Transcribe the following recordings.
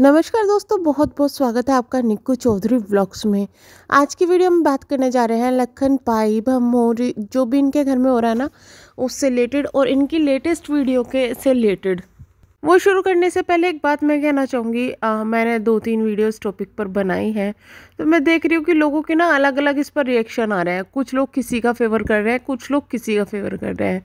नमस्कार दोस्तों बहुत बहुत स्वागत है आपका निक्कू चौधरी ब्लॉग्स में आज की वीडियो में बात करने जा रहे हैं लखन पाई भमोरी जो भी इनके घर में हो रहा है ना उससे रिलेटेड और इनकी लेटेस्ट वीडियो के से रिलेटेड वो शुरू करने से पहले एक बात मैं कहना चाहूँगी मैंने दो तीन वीडियोस टॉपिक पर बनाई हैं तो मैं देख रही हूँ कि लोगों के ना अलग अलग इस पर रिएक्शन आ रहे हैं कुछ लोग किसी का फेवर कर रहे हैं कुछ लोग किसी का फेवर कर रहे हैं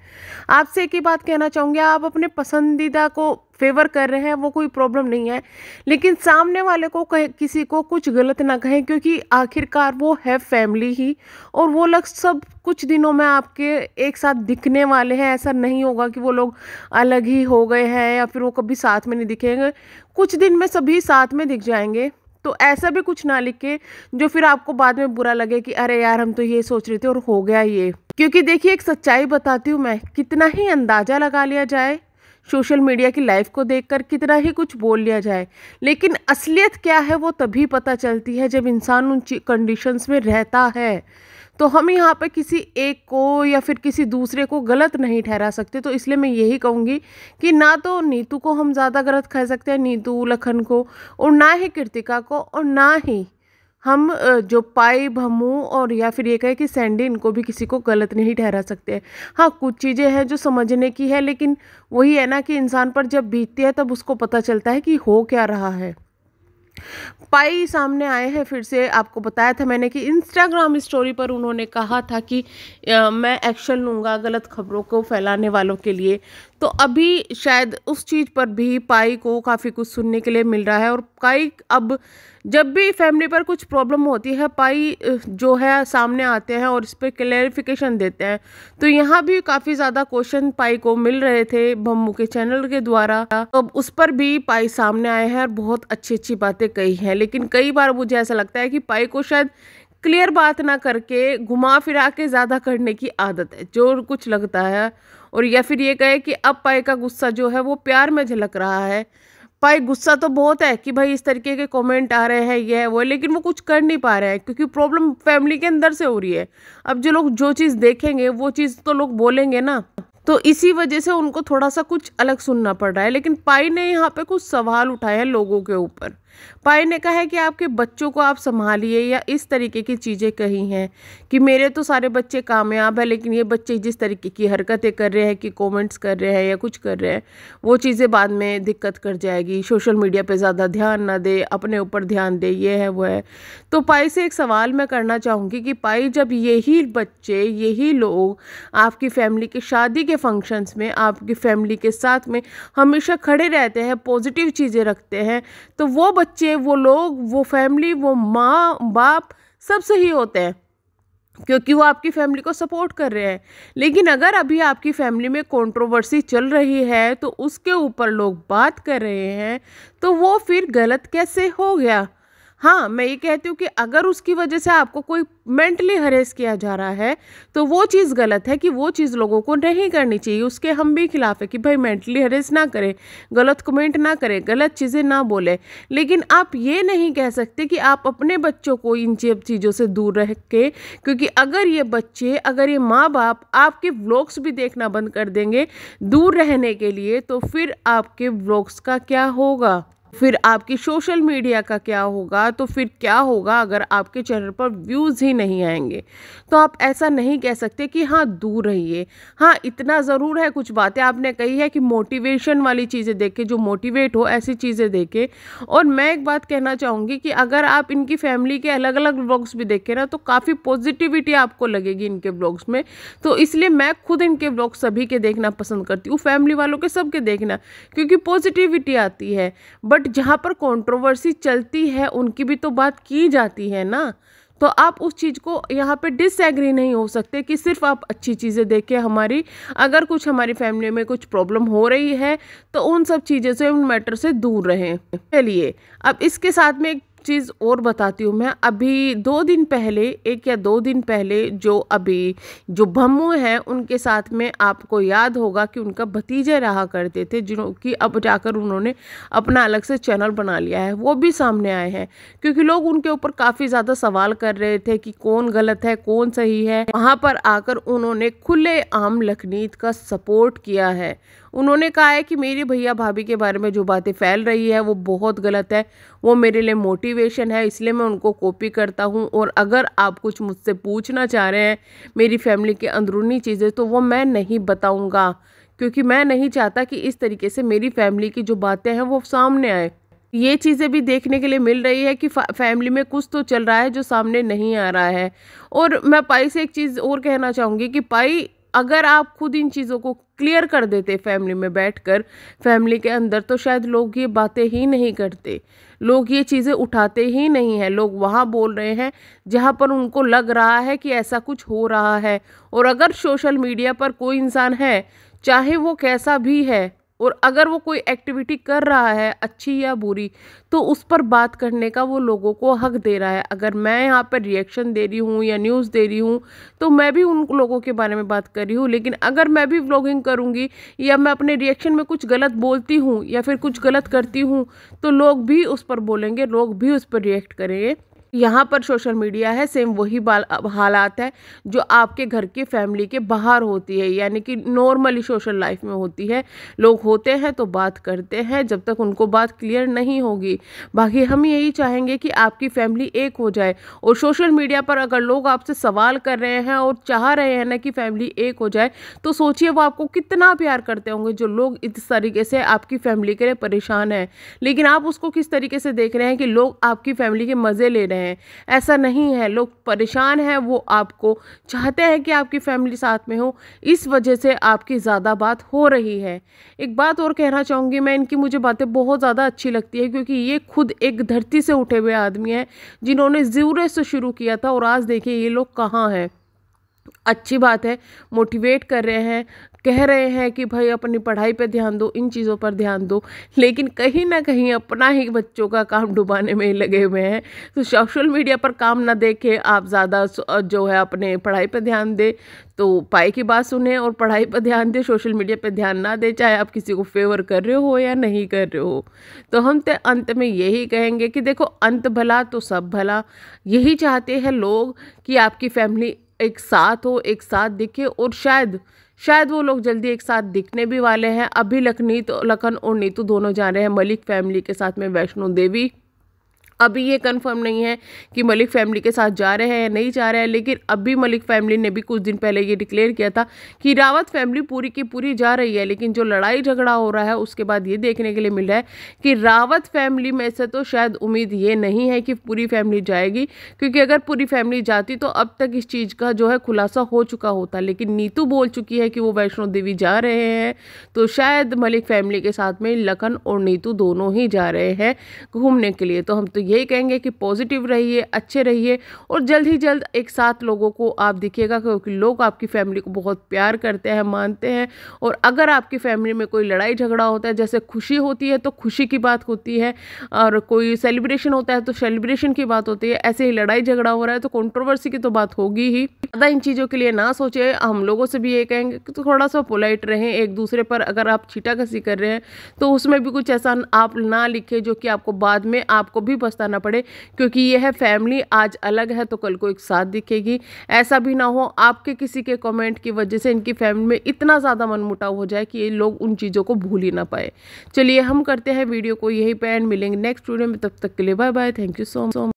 आपसे एक ही बात कहना चाहूँगी आप अपने पसंदीदा को फेवर कर रहे हैं वो कोई प्रॉब्लम नहीं है लेकिन सामने वाले को कहे किसी को कुछ गलत ना कहें क्योंकि आखिरकार वो है फैमिली ही और वो लोग सब कुछ दिनों में आपके एक साथ दिखने वाले हैं ऐसा नहीं होगा कि वो लोग अलग ही हो गए हैं या फिर वो कभी साथ में नहीं दिखेंगे कुछ दिन में सभी साथ में दिख जाएंगे तो ऐसा भी कुछ ना लिखे जो फिर आपको बाद में बुरा लगे कि अरे यार हम तो ये सोच रहे थे और हो गया ये क्योंकि देखिए एक सच्चाई बताती हूँ मैं कितना ही अंदाज़ा लगा लिया जाए सोशल मीडिया की लाइफ को देखकर कितना ही कुछ बोल लिया जाए लेकिन असलियत क्या है वो तभी पता चलती है जब इंसान उन कंडीशंस में रहता है तो हम यहाँ पर किसी एक को या फिर किसी दूसरे को गलत नहीं ठहरा सकते तो इसलिए मैं यही कहूँगी कि ना तो नीतू को हम ज़्यादा गलत कह सकते हैं नीतू लखन को और ना ही कृतिका को और ना ही हम जो पाई भमू और या फिर ये कहे कि सैंडी इनको भी किसी को गलत नहीं ठहरा सकते हैं हाँ कुछ चीज़ें हैं जो समझने की है लेकिन वही है ना कि इंसान पर जब बीतती है तब उसको पता चलता है कि हो क्या रहा है पाई सामने आए हैं फिर से आपको बताया था मैंने कि इंस्टाग्राम स्टोरी पर उन्होंने कहा था कि आ, मैं एक्शन लूँगा गलत खबरों को फैलाने वालों के लिए तो अभी शायद उस चीज़ पर भी पाई को काफ़ी कुछ सुनने के लिए मिल रहा है और पाई अब जब भी फैमिली पर कुछ प्रॉब्लम होती है पाई जो है सामने आते हैं और इस पर क्लैरिफिकेशन देते हैं तो यहाँ भी काफ़ी ज़्यादा क्वेश्चन पाई को मिल रहे थे बम्बू के चैनल के द्वारा अब तो उस पर भी पाई सामने आए हैं और बहुत अच्छी अच्छी बातें कही है लेकिन कई बार मुझे ऐसा लगता है कि पाई को शायद क्लियर बात ना करके घुमा फिरा के ज़्यादा करने की आदत है जो कुछ लगता है और या फिर ये कहे कि अब पाई का गुस्सा जो है वो प्यार में झलक रहा है पाई गुस्सा तो बहुत है कि भाई इस तरीके के कमेंट आ रहे हैं ये है वो लेकिन वो कुछ कर नहीं पा रहे हैं क्योंकि प्रॉब्लम फैमिली के अंदर से हो रही है अब जो लोग जो चीज़ देखेंगे वो चीज़ तो लोग बोलेंगे ना तो इसी वजह से उनको थोड़ा सा कुछ अलग सुनना पड़ रहा है लेकिन पाई ने यहाँ पे कुछ सवाल उठाए हैं लोगों के ऊपर पाई ने कहा है कि आपके बच्चों को आप संभालिए या इस तरीके की चीज़ें कही हैं कि मेरे तो सारे बच्चे कामयाब हैं लेकिन ये बच्चे जिस तरीके की हरकतें कर रहे हैं कि कमेंट्स कर रहे हैं या कुछ कर रहे हैं वो चीज़ें बाद में दिक्कत कर जाएगी सोशल मीडिया पे ज़्यादा ध्यान ना दे अपने ऊपर ध्यान दे ये है वो है तो पाई से एक सवाल मैं करना चाहूँगी कि पाई जब यही बच्चे यही लोग आपकी फैमिली के शादी के फंक्शंस में आपकी फैमिली के साथ में हमेशा खड़े रहते हैं पॉजिटिव चीज़ें रखते हैं तो वो बच्चे वो लोग वो फैमिली वो माँ बाप सब सही होते हैं क्योंकि वो आपकी फैमिली को सपोर्ट कर रहे हैं लेकिन अगर अभी आपकी फैमिली में कंट्रोवर्सी चल रही है तो उसके ऊपर लोग बात कर रहे हैं तो वो फिर गलत कैसे हो गया हाँ मैं ये कहती हूँ कि अगर उसकी वजह से आपको कोई मेंटली हरेस किया जा रहा है तो वो चीज़ गलत है कि वो चीज़ लोगों को नहीं करनी चाहिए उसके हम भी खिलाफ है कि भाई मेंटली हरेस ना करें गलत कमेंट ना करें गलत चीज़ें ना बोले लेकिन आप ये नहीं कह सकते कि आप अपने बच्चों को इन चीज़ों से दूर रह के क्योंकि अगर ये बच्चे अगर ये माँ बाप आपके व्लॉग्स भी देखना बंद कर देंगे दूर रहने के लिए तो फिर आपके व्लॉग्स का क्या होगा फिर आपकी सोशल मीडिया का क्या होगा तो फिर क्या होगा अगर आपके चैनल पर व्यूज़ ही नहीं आएंगे तो आप ऐसा नहीं कह सकते कि हाँ दूर रहिए हाँ इतना ज़रूर है कुछ बातें आपने कही है कि मोटिवेशन वाली चीज़ें देखें जो मोटिवेट हो ऐसी चीज़ें देखें और मैं एक बात कहना चाहूँगी कि अगर आप इनकी फैमिली के अलग अलग ब्लॉग्स भी देखें ना तो काफ़ी पॉजिटिविटी आपको लगेगी इनके ब्लॉग्स में तो इसलिए मैं खुद इनके ब्लॉग्स सभी के देखना पसंद करती हूँ फैमिली वालों के सबके देखना क्योंकि पॉजिटिविटी आती है बट बट जहाँ पर कंट्रोवर्सी चलती है उनकी भी तो बात की जाती है ना तो आप उस चीज़ को यहाँ पे डिसएग्री नहीं हो सकते कि सिर्फ आप अच्छी चीज़ें देखें हमारी अगर कुछ हमारी फैमिली में कुछ प्रॉब्लम हो रही है तो उन सब चीज़ों से उन मैटर से दूर रहें चलिए अब इसके साथ में एक चीज़ और बताती हूँ मैं अभी दो दिन पहले एक या दो दिन पहले जो अभी जो भम्मू हैं उनके साथ में आपको याद होगा कि उनका भतीजे रहा करते थे जिन्हों की अब जाकर उन्होंने अपना अलग से चैनल बना लिया है वो भी सामने आए हैं क्योंकि लोग उनके ऊपर काफ़ी ज़्यादा सवाल कर रहे थे कि कौन गलत है कौन सही है वहाँ पर आकर उन्होंने खुले आम लखनीत का सपोर्ट किया है उन्होंने कहा है कि मेरी भैया भाभी के बारे में जो बातें फैल रही है वो बहुत गलत है वो मेरे लिए मोटिवेशन है इसलिए मैं उनको कॉपी करता हूँ और अगर आप कुछ मुझसे पूछना चाह रहे हैं मेरी फैमिली के अंदरूनी चीज़ें तो वो मैं नहीं बताऊँगा क्योंकि मैं नहीं चाहता कि इस तरीके से मेरी फैमिली की जो बातें हैं वो सामने आए ये चीज़ें भी देखने के लिए मिल रही है कि फैमिली में कुछ तो चल रहा है जो सामने नहीं आ रहा है और मैं पाई से एक चीज़ और कहना चाहूँगी कि पाई अगर आप खुद इन चीज़ों को क्लियर कर देते फैमिली में बैठकर फैमिली के अंदर तो शायद लोग ये बातें ही नहीं करते लोग ये चीज़ें उठाते ही नहीं हैं लोग वहाँ बोल रहे हैं जहाँ पर उनको लग रहा है कि ऐसा कुछ हो रहा है और अगर सोशल मीडिया पर कोई इंसान है चाहे वो कैसा भी है और अगर वो कोई एक्टिविटी कर रहा है अच्छी या बुरी तो उस पर बात करने का वो लोगों को हक दे रहा है अगर मैं यहाँ पर रिएक्शन दे रही हूँ या न्यूज़ दे रही हूँ तो मैं भी उन लोगों के बारे में बात कर रही हूँ लेकिन अगर मैं भी व्लॉगिंग करूँगी या मैं अपने रिएक्शन में कुछ गलत बोलती हूँ या फिर कुछ गलत करती हूँ तो लोग भी उस पर बोलेंगे लोग भी उस पर रिएक्ट करेंगे यहाँ पर सोशल मीडिया है सेम वही हालात है जो आपके घर की फैमिली के बाहर होती है यानी कि नॉर्मली सोशल लाइफ में होती है लोग होते हैं तो बात करते हैं जब तक उनको बात क्लियर नहीं होगी बाकी हम यही चाहेंगे कि आपकी फैमिली एक हो जाए और सोशल मीडिया पर अगर लोग आपसे सवाल कर रहे हैं और चाह रहे हैं ना कि फैमिली एक हो जाए तो सोचिए वो आपको कितना प्यार करते होंगे जो लोग इस तरीके से आपकी फैमिली के लिए परेशान हैं लेकिन आप उसको किस तरीके से देख रहे हैं कि लोग आपकी फैमिली के मज़े ले रहे हैं हैं ऐसा नहीं है लोग परेशान हैं वो आपको चाहते हैं कि आपकी फैमिली साथ में हो इस वजह से आपकी ज़्यादा बात हो रही है एक बात और कहना चाहूँगी मैं इनकी मुझे बातें बहुत ज़्यादा अच्छी लगती है क्योंकि ये खुद एक धरती से उठे हुए आदमी हैं जिन्होंने ज़ीरो से शुरू किया था और आज देखिए ये लोग कहाँ हैं अच्छी बात है मोटिवेट कर रहे हैं कह रहे हैं कि भाई अपनी पढ़ाई पे ध्यान दो इन चीज़ों पर ध्यान दो लेकिन कहीं ना कहीं अपना ही बच्चों का काम डुबाने में लगे हुए हैं तो सोशल मीडिया पर काम ना देखें आप ज़्यादा जो है अपने पढ़ाई पर ध्यान दें तो पाई की बात सुने और पढ़ाई पर ध्यान दें सोशल मीडिया पर ध्यान ना दें चाहे आप किसी को फेवर कर रहे हो या नहीं कर रहे हो तो हम तो अंत में यही कहेंगे कि देखो अंत भला तो सब भला यही चाहते हैं लोग कि आपकी फैमिली एक साथ हो एक साथ दिखे और शायद शायद वो लोग जल्दी एक साथ दिखने भी वाले हैं अभी लखनीत लखन और नीतू दोनों जा रहे हैं मलिक फैमिली के साथ में वैष्णो देवी अभी ये कंफर्म नहीं है कि मलिक फैमिली के साथ जा रहे हैं या नहीं जा रहे हैं लेकिन अभी मलिक फैमिली ने भी कुछ दिन पहले ये डिक्लेयर किया था कि रावत फैमिली पूरी की पूरी जा रही है लेकिन जो लड़ाई झगड़ा हो रहा है उसके बाद ये देखने के लिए मिल रहा है कि रावत फैमिली में से तो शायद उम्मीद ये नहीं है कि पूरी फैमिली जाएगी क्योंकि अगर पूरी फैमिली जाती तो अब तक इस चीज़ का जो है खुलासा हो चुका होता लेकिन नीतू बोल चुकी है कि वो वैष्णो देवी जा रहे हैं तो शायद मलिक फैमिली के साथ में लखन और नीतू दोनों ही जा रहे हैं घूमने के लिए तो हम तो यही कहेंगे कि पॉजिटिव रहिए अच्छे रहिए और जल्द ही जल्द एक साथ लोगों को आप दिखेगा क्योंकि लोग आपकी फैमिली को बहुत प्यार करते हैं मानते हैं और अगर आपकी फैमिली में कोई लड़ाई झगड़ा होता है जैसे खुशी होती है तो खुशी की बात होती है और कोई सेलिब्रेशन होता है तो सेलिब्रेशन की बात होती है ऐसे ही लड़ाई झगड़ा हो रहा है तो कॉन्ट्रोवर्सी की तो बात होगी ही ज़्यादा इन चीज़ों के लिए ना सोचे हम लोगों से भी ये कहेंगे कि तो थोड़ा सा पोलाइट रहें एक दूसरे पर अगर आप छीटा घसी कर रहे हैं तो उसमें भी कुछ ऐसा आप ना लिखें जो कि आपको बाद में आपको भी पछताना पड़े क्योंकि यह है फैमिली आज अलग है तो कल को एक साथ दिखेगी ऐसा भी ना हो आपके किसी के कॉमेंट की वजह से इनकी फैमिली में इतना ज़्यादा मनमुटाव हो जाए कि ये लोग उन चीज़ों को भूल ही ना पाए चलिए हम करते हैं वीडियो को यही पैन मिलेंगे नेक्स्ट वीडियो में तब तक के लिए bye bye thank you so much